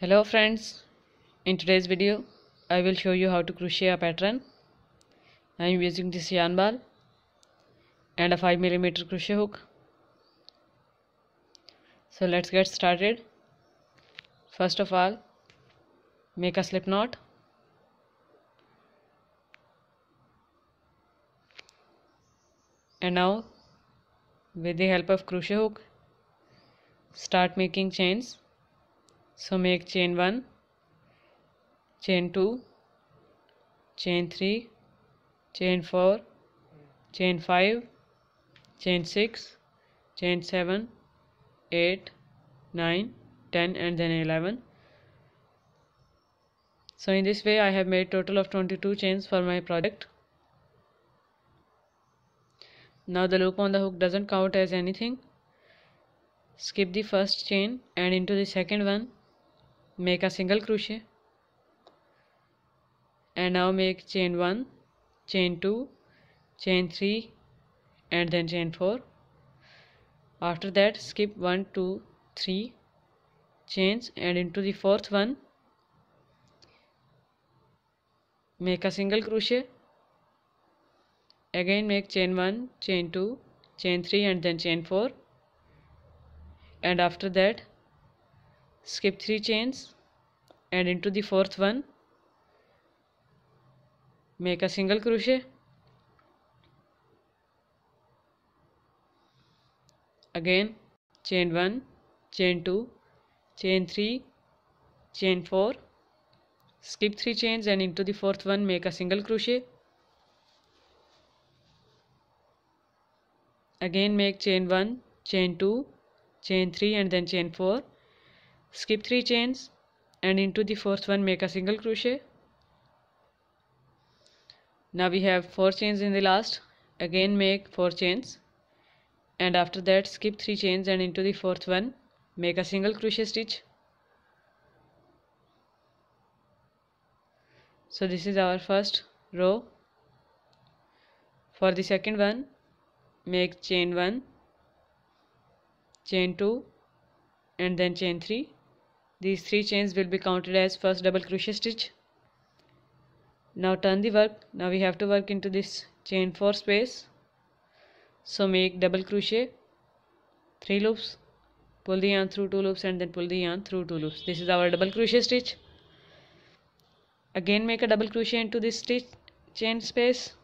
hello friends in today's video I will show you how to crochet a pattern I am using this yarn ball and a 5 millimeter crochet hook so let's get started first of all make a slip knot and now with the help of crochet hook start making chains so make chain 1 chain 2 chain 3 chain 4 chain 5 chain 6 chain 7 8 9 10 and then 11 so in this way I have made total of 22 chains for my project now the loop on the hook doesn't count as anything skip the first chain and into the second one make a single crochet and now make chain 1 chain 2 chain 3 and then chain 4 after that skip 1 2 3 chains and into the fourth one make a single crochet again make chain 1 chain 2 chain 3 and then chain 4 and after that skip three chains and into the fourth one make a single crochet again chain 1 chain 2 chain 3 chain 4 skip three chains and into the fourth one make a single crochet again make chain 1 chain 2 chain 3 and then chain 4 skip 3 chains and into the fourth one make a single crochet now we have 4 chains in the last again make 4 chains and after that skip 3 chains and into the fourth one make a single crochet stitch so this is our first row for the second one make chain 1 chain 2 and then chain 3 these three chains will be counted as first double crochet stitch. Now turn the work. Now we have to work into this chain 4 space. So make double crochet, 3 loops, pull the yarn through 2 loops and then pull the yarn through 2 loops. This is our double crochet stitch. Again make a double crochet into this stitch chain space.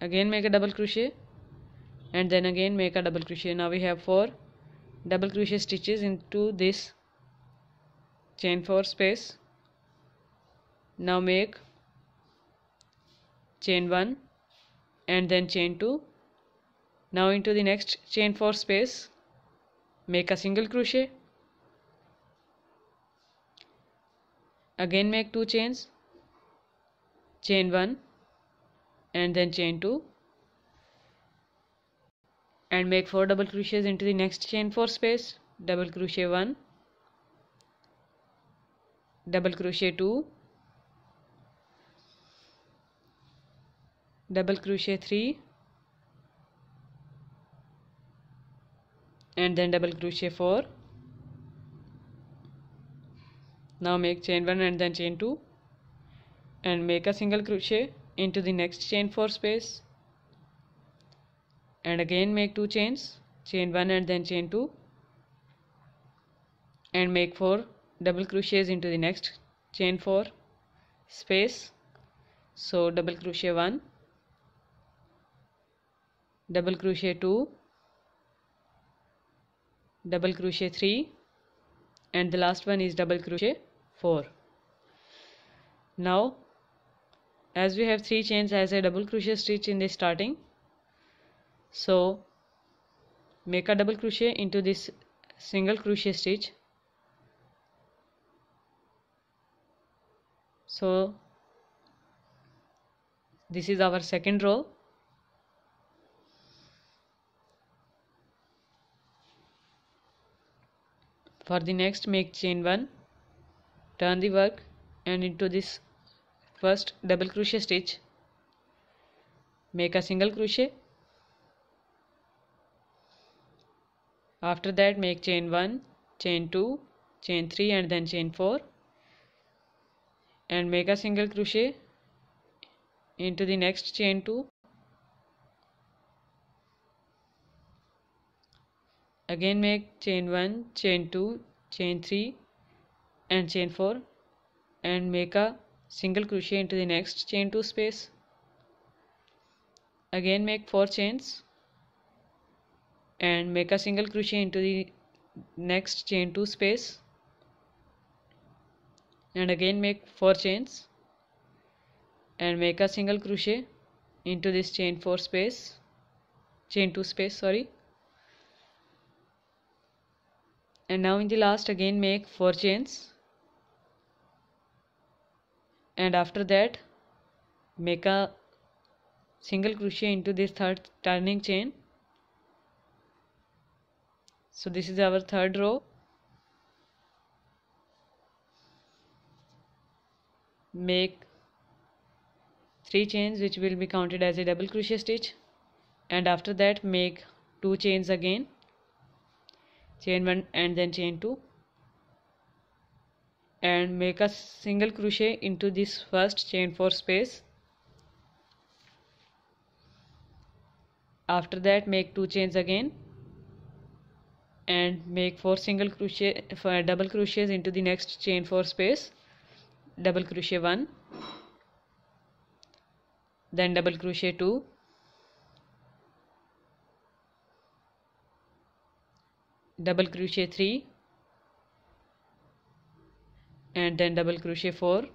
Again make a double crochet and then again make a double crochet. Now we have 4 double crochet stitches into this chain 4 space now make chain 1 and then chain 2 now into the next chain 4 space make a single crochet again make two chains chain 1 and then chain 2 and make 4 double crochets into the next chain 4 space double crochet 1 double crochet 2 double crochet 3 and then double crochet 4 now make chain 1 and then chain 2 and make a single crochet into the next chain 4 space and again make two chains chain 1 and then chain 2 and make 4 double crochets into the next chain 4 space so double crochet 1 double crochet 2 double crochet 3 and the last one is double crochet 4 now as we have three chains as a double crochet stitch in the starting so make a double crochet into this single crochet stitch so this is our second row for the next make chain 1 turn the work and into this first double crochet stitch make a single crochet after that make chain 1 chain 2 chain 3 and then chain 4 and make a single crochet into the next chain 2 again make chain 1 chain 2 chain 3 and chain 4 and make a single crochet into the next chain 2 space again make 4 chains and make a single crochet into the next chain 2 space and again make 4 chains and make a single crochet into this chain 4 space chain 2 space sorry and now in the last again make 4 chains and after that make a single crochet into this third turning chain so this is our third row make 3 chains which will be counted as a double crochet stitch and after that make 2 chains again chain 1 and then chain 2 and make a single crochet into this first chain 4 space after that make 2 chains again and make 4 single crochet for double crochets into the next chain 4 space double crochet 1 then double crochet 2 double crochet 3 and then double crochet 4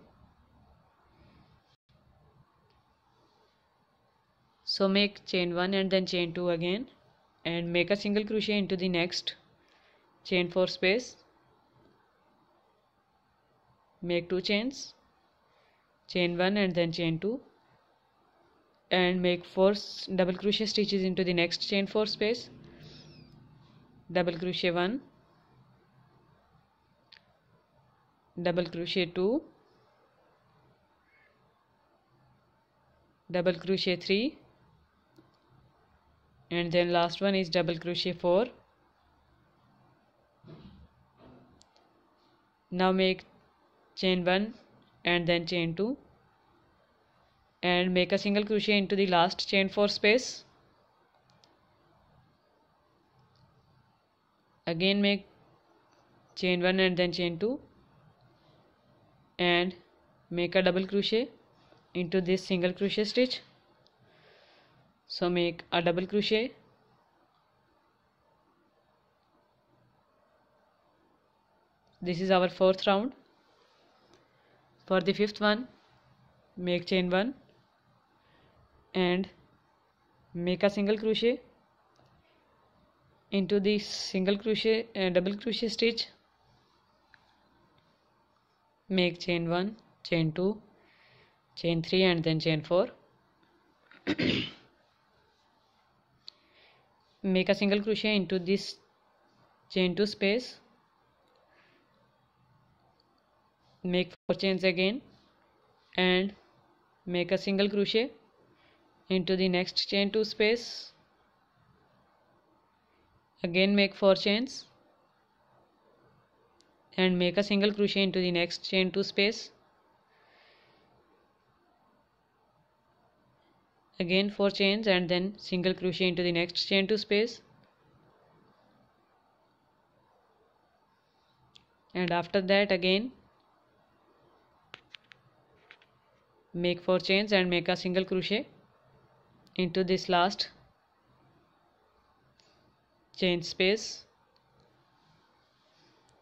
so make chain 1 and then chain 2 again and make a single crochet into the next chain 4 space make two chains chain 1 and then chain 2 and make four double crochet stitches into the next chain 4 space double crochet 1 double crochet 2 double crochet 3 and then last one is double crochet 4 now make chain 1 and then chain 2 and make a single crochet into the last chain 4 space again make chain 1 and then chain 2 and make a double crochet into this single crochet stitch so make a double crochet this is our fourth round for the fifth one make chain one and make a single crochet into the single crochet uh, double crochet stitch make chain 1 chain 2 chain 3 and then chain 4 make a single crochet into this chain 2 space make 4 chains again and make a single crochet into the next chain 2 space again make 4 chains and make a single crochet into the next chain 2 space again 4 chains and then single crochet into the next chain 2 space and after that again make 4 chains and make a single crochet into this last chain space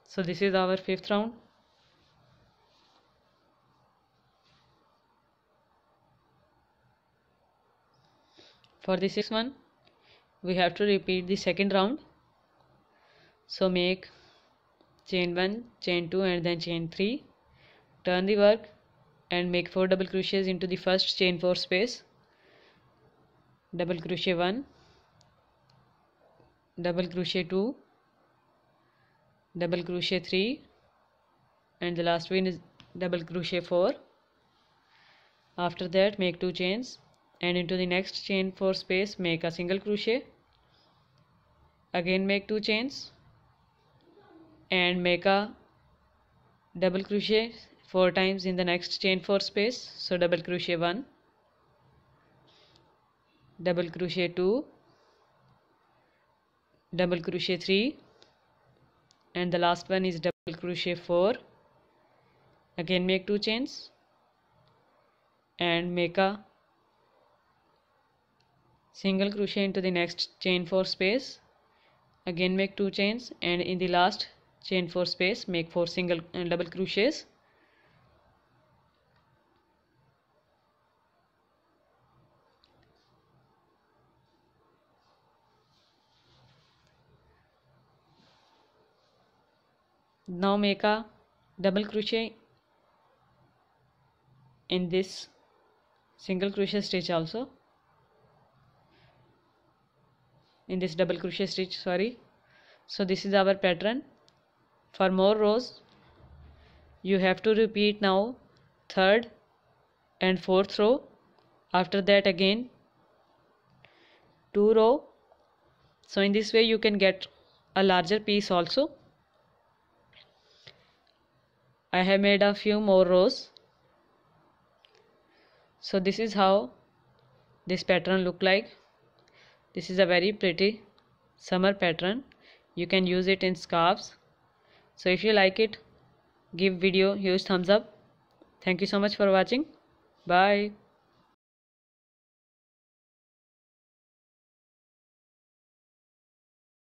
so this is our fifth round for the sixth one we have to repeat the second round so make chain 1 chain 2 and then chain 3 turn the work and make 4 double crochets into the first chain 4 space double crochet 1 double crochet 2 double crochet 3 and the last one is double crochet 4 after that make 2 chains and into the next chain 4 space make a single crochet again make 2 chains and make a double crochet 4 times in the next chain 4 space so double crochet 1 double crochet 2 double crochet 3 and the last one is double crochet 4 again make 2 chains and make a single crochet into the next chain 4 space again make 2 chains and in the last chain 4 space make 4 single and uh, double crochets now make a double crochet in this single crochet stitch also in this double crochet stitch sorry so this is our pattern for more rows you have to repeat now third and fourth row after that again two row so in this way you can get a larger piece also I have made a few more rows so this is how this pattern look like this is a very pretty summer pattern you can use it in scarves so if you like it give video huge thumbs up thank you so much for watching bye